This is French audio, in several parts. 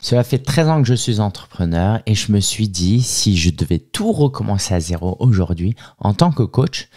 Cela fait 13 ans que je suis entrepreneur et je me suis dit, si je devais tout recommencer à zéro aujourd'hui en tant que coach,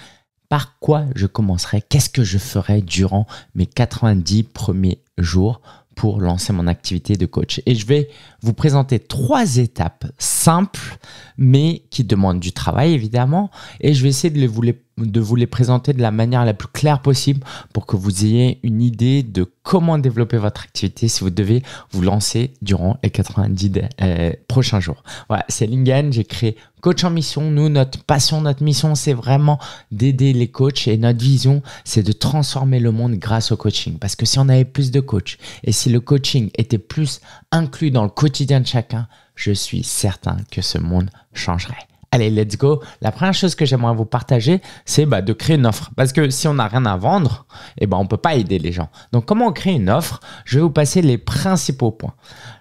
par quoi je commencerais Qu'est-ce que je ferais durant mes 90 premiers jours pour lancer mon activité de coach Et je vais vous présenter trois étapes simples, mais qui demandent du travail évidemment, et je vais essayer de, les vous, les, de vous les présenter de la manière la plus claire possible pour que vous ayez une idée de comment développer votre activité si vous devez vous lancer durant les 90 euh, prochains jours. Voilà, c'est Lingen, j'ai créé Coach en Mission. Nous, notre passion, notre mission, c'est vraiment d'aider les coachs et notre vision, c'est de transformer le monde grâce au coaching. Parce que si on avait plus de coachs et si le coaching était plus inclus dans le coaching, de chacun, je suis certain que ce monde changerait. Allez, let's go. La première chose que j'aimerais vous partager, c'est bah, de créer une offre. Parce que si on n'a rien à vendre, eh ben, on ne peut pas aider les gens. Donc, comment créer une offre Je vais vous passer les principaux points.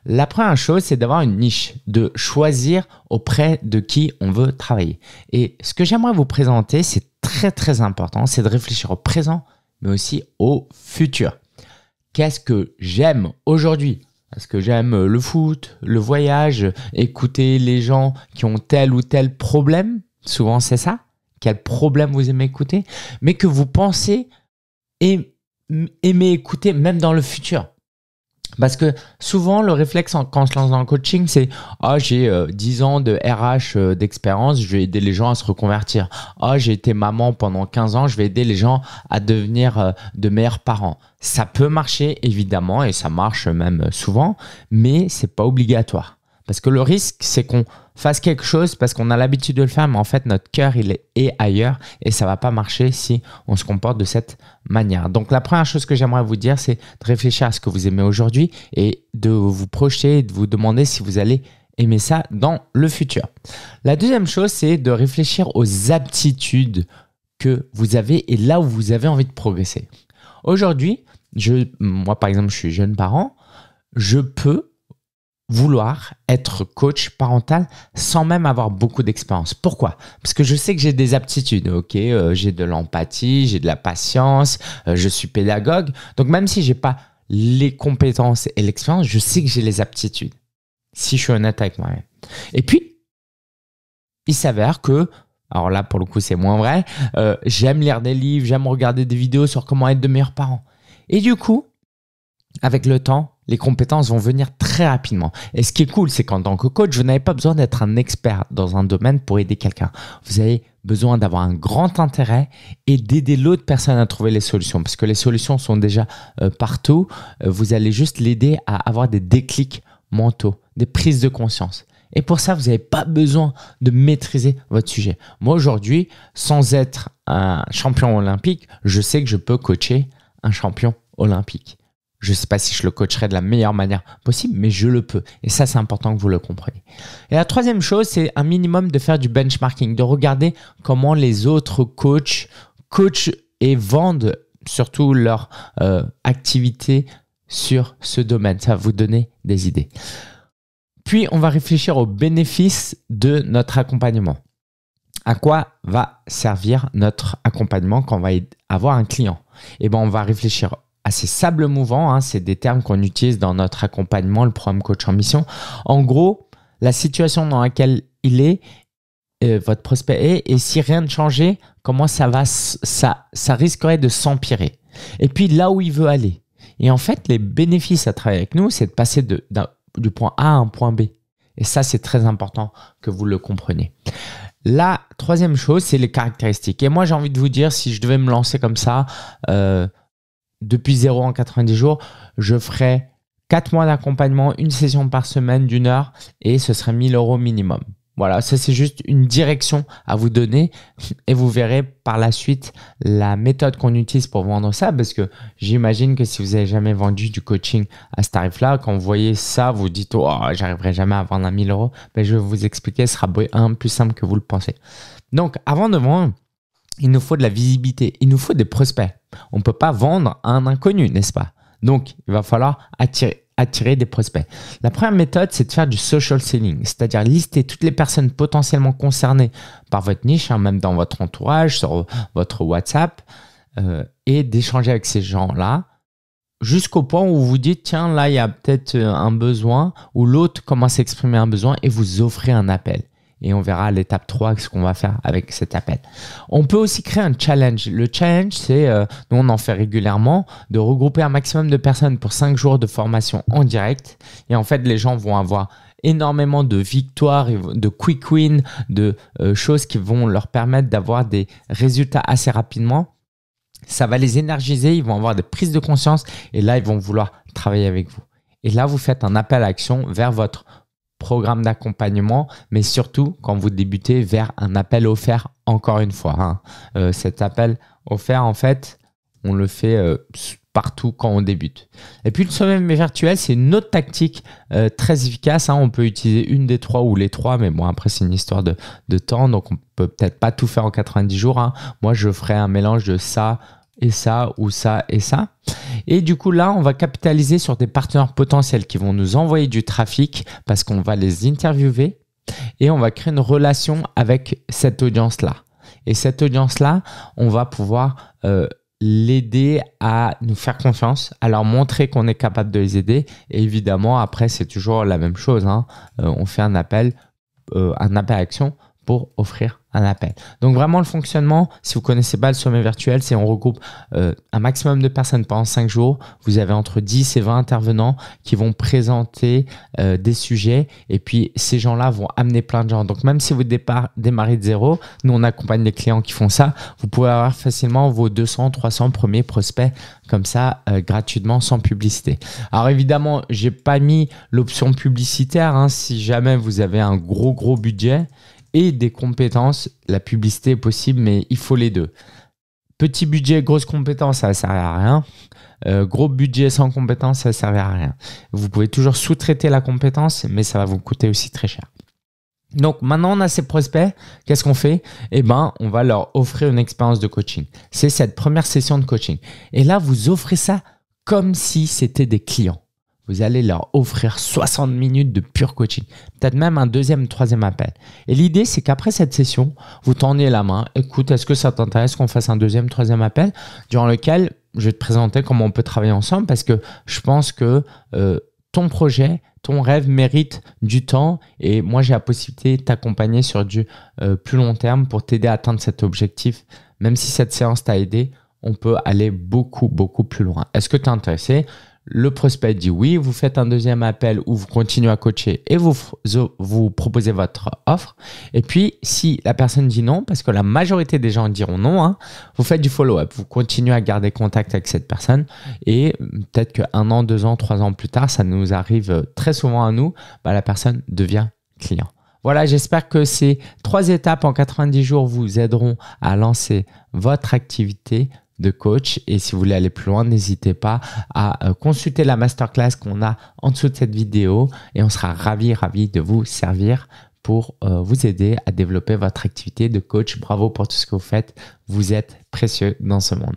La première chose, c'est d'avoir une niche, de choisir auprès de qui on veut travailler. Et ce que j'aimerais vous présenter, c'est très très important, c'est de réfléchir au présent, mais aussi au futur. Qu'est-ce que j'aime aujourd'hui parce que j'aime le foot, le voyage, écouter les gens qui ont tel ou tel problème. Souvent, c'est ça. Quel problème vous aimez écouter Mais que vous pensez aimer écouter même dans le futur. Parce que souvent, le réflexe quand on se lance dans le coaching, c'est oh, j'ai 10 euh, ans de RH euh, d'expérience, je vais aider les gens à se reconvertir. oh, j'ai été maman pendant 15 ans, je vais aider les gens à devenir euh, de meilleurs parents. Ça peut marcher, évidemment, et ça marche même souvent, mais c'est pas obligatoire. Parce que le risque, c'est qu'on fasse quelque chose parce qu'on a l'habitude de le faire, mais en fait, notre cœur, il est ailleurs et ça va pas marcher si on se comporte de cette manière. Donc, la première chose que j'aimerais vous dire, c'est de réfléchir à ce que vous aimez aujourd'hui et de vous projeter de vous demander si vous allez aimer ça dans le futur. La deuxième chose, c'est de réfléchir aux aptitudes que vous avez et là où vous avez envie de progresser. Aujourd'hui, je, moi par exemple, je suis jeune parent, je peux vouloir être coach parental sans même avoir beaucoup d'expérience. Pourquoi Parce que je sais que j'ai des aptitudes, ok euh, J'ai de l'empathie, j'ai de la patience, euh, je suis pédagogue. Donc même si je n'ai pas les compétences et l'expérience, je sais que j'ai les aptitudes. Si je suis honnête avec moi-même. Et puis, il s'avère que alors là, pour le coup, c'est moins vrai. Euh, j'aime lire des livres, j'aime regarder des vidéos sur comment être de meilleurs parents. Et du coup, avec le temps, les compétences vont venir très rapidement. Et ce qui est cool, c'est qu'en tant que coach, vous n'avez pas besoin d'être un expert dans un domaine pour aider quelqu'un. Vous avez besoin d'avoir un grand intérêt et d'aider l'autre personne à trouver les solutions. Parce que les solutions sont déjà euh, partout. Euh, vous allez juste l'aider à avoir des déclics mentaux, des prises de conscience. Et pour ça, vous n'avez pas besoin de maîtriser votre sujet. Moi, aujourd'hui, sans être un champion olympique, je sais que je peux coacher un champion olympique. Je ne sais pas si je le coacherai de la meilleure manière possible, mais je le peux. Et ça, c'est important que vous le compreniez. Et la troisième chose, c'est un minimum de faire du benchmarking, de regarder comment les autres coachs coachent et vendent surtout leur euh, activité sur ce domaine. Ça va vous donner des idées. Puis, on va réfléchir aux bénéfices de notre accompagnement. À quoi va servir notre accompagnement quand on va avoir un client Eh bien, on va réfléchir c'est sable mouvant, hein, c'est des termes qu'on utilise dans notre accompagnement, le programme coach en mission. En gros, la situation dans laquelle il est, euh, votre prospect est, et si rien ne changeait, comment ça va, ça, ça risquerait de s'empirer. Et puis là où il veut aller. Et en fait, les bénéfices à travailler avec nous, c'est de passer de, du point A à un point B. Et ça, c'est très important que vous le compreniez. La troisième chose, c'est les caractéristiques. Et moi, j'ai envie de vous dire, si je devais me lancer comme ça, euh, depuis 0 en 90 jours, je ferai 4 mois d'accompagnement, une session par semaine d'une heure et ce serait 1000 euros minimum. Voilà, ça c'est juste une direction à vous donner et vous verrez par la suite la méthode qu'on utilise pour vendre ça parce que j'imagine que si vous avez jamais vendu du coaching à ce tarif-là, quand vous voyez ça, vous dites oh, j'arriverai jamais à vendre à 1000 euros. Mais ben, je vais vous expliquer, ce sera un plus simple que vous le pensez. Donc avant de vendre, il nous faut de la visibilité, il nous faut des prospects. On ne peut pas vendre à un inconnu, n'est-ce pas Donc, il va falloir attirer, des prospects. La première méthode, c'est de faire du social selling, c'est-à-dire lister toutes les personnes potentiellement concernées par votre niche, hein, même dans votre entourage, sur votre WhatsApp, euh, et d'échanger avec ces gens-là jusqu'au point où vous vous dites, tiens, là, il y a peut-être euh, un besoin, ou l'autre commence à exprimer un besoin et vous offrez un appel et on verra à l'étape 3 ce qu'on va faire avec cet appel. On peut aussi créer un challenge. Le challenge, c'est, euh, nous on en fait régulièrement, de regrouper un maximum de personnes pour 5 jours de formation en direct. Et en fait, les gens vont avoir énormément de victoires, de quick wins, de euh, choses qui vont leur permettre d'avoir des résultats assez rapidement. Ça va les énergiser, ils vont avoir des prises de conscience et là, ils vont vouloir travailler avec vous. Et là, vous faites un appel à action vers votre programme d'accompagnement, mais surtout quand vous débutez vers un appel offert, encore une fois. Hein. Euh, cet appel offert, en fait, on le fait euh, partout quand on débute. Et puis le sommet virtuel, c'est une autre tactique euh, très efficace. Hein. On peut utiliser une des trois ou les trois, mais bon, après, c'est une histoire de, temps, donc on peut peut-être pas tout faire en 90 jours. Hein. Moi, je ferai un mélange de ça, et ça ou ça et ça. Et du coup, là, on va capitaliser sur des partenaires potentiels qui vont nous envoyer du trafic parce qu'on va les interviewer et on va créer une relation avec cette audience-là. Et cette audience-là, on va pouvoir euh, l'aider à nous faire confiance, à leur montrer qu'on est capable de les aider. Et évidemment, après, c'est toujours la même chose. Hein. Euh, on fait un appel, euh, un appel à action pour offrir un appel. Donc vraiment le fonctionnement, si vous connaissez pas le sommet virtuel, c'est on regroupe euh, un maximum de personnes pendant 5 jours. Vous avez entre 10 et 20 intervenants qui vont présenter euh, des sujets et puis ces gens-là vont amener plein de gens. Donc même si vous démarrez de zéro, nous on accompagne les clients qui font ça, vous pouvez avoir facilement vos 200, 300 premiers prospects comme ça euh, gratuitement sans publicité. Alors évidemment, j'ai pas mis l'option publicitaire hein. si jamais vous avez un gros gros budget et des compétences, la publicité est possible, mais il faut les deux. Petit budget, grosse compétence, ça ne sert à rien. Euh, gros budget sans compétence, ça ne sert à rien. Vous pouvez toujours sous-traiter la compétence, mais ça va vous coûter aussi très cher. Donc maintenant on a ces prospects, qu'est-ce qu'on fait Eh ben, on va leur offrir une expérience de coaching. C'est cette première session de coaching. Et là, vous offrez ça comme si c'était des clients. Vous allez leur offrir 60 minutes de pur coaching, peut-être même un deuxième, troisième appel. Et l'idée, c'est qu'après cette session, vous tendez la main. Écoute, est-ce que ça t'intéresse qu'on fasse un deuxième, troisième appel durant lequel je vais te présenter comment on peut travailler ensemble parce que je pense que euh, ton projet, ton rêve mérite du temps et moi j'ai la possibilité de t'accompagner sur du euh, plus long terme pour t'aider à atteindre cet objectif. Même si cette séance t'a aidé, on peut aller beaucoup, beaucoup plus loin. Est-ce que tu es intéressé le prospect dit oui, vous faites un deuxième appel ou vous continuez à coacher et vous, vous proposez votre offre. Et puis, si la personne dit non, parce que la majorité des gens diront non, hein, vous faites du follow-up, vous continuez à garder contact avec cette personne. Et peut-être qu'un an, deux ans, trois ans plus tard, ça nous arrive euh, très souvent à nous, bah, la personne devient client. Voilà, j'espère que ces trois étapes en 90 jours vous aideront à lancer votre activité de coach. Et si vous voulez aller plus loin, n'hésitez pas à euh, consulter la masterclass qu'on a en dessous de cette vidéo et on sera ravi, ravi de vous servir pour euh, vous aider à développer votre activité de coach. Bravo pour tout ce que vous faites. Vous êtes précieux dans ce monde.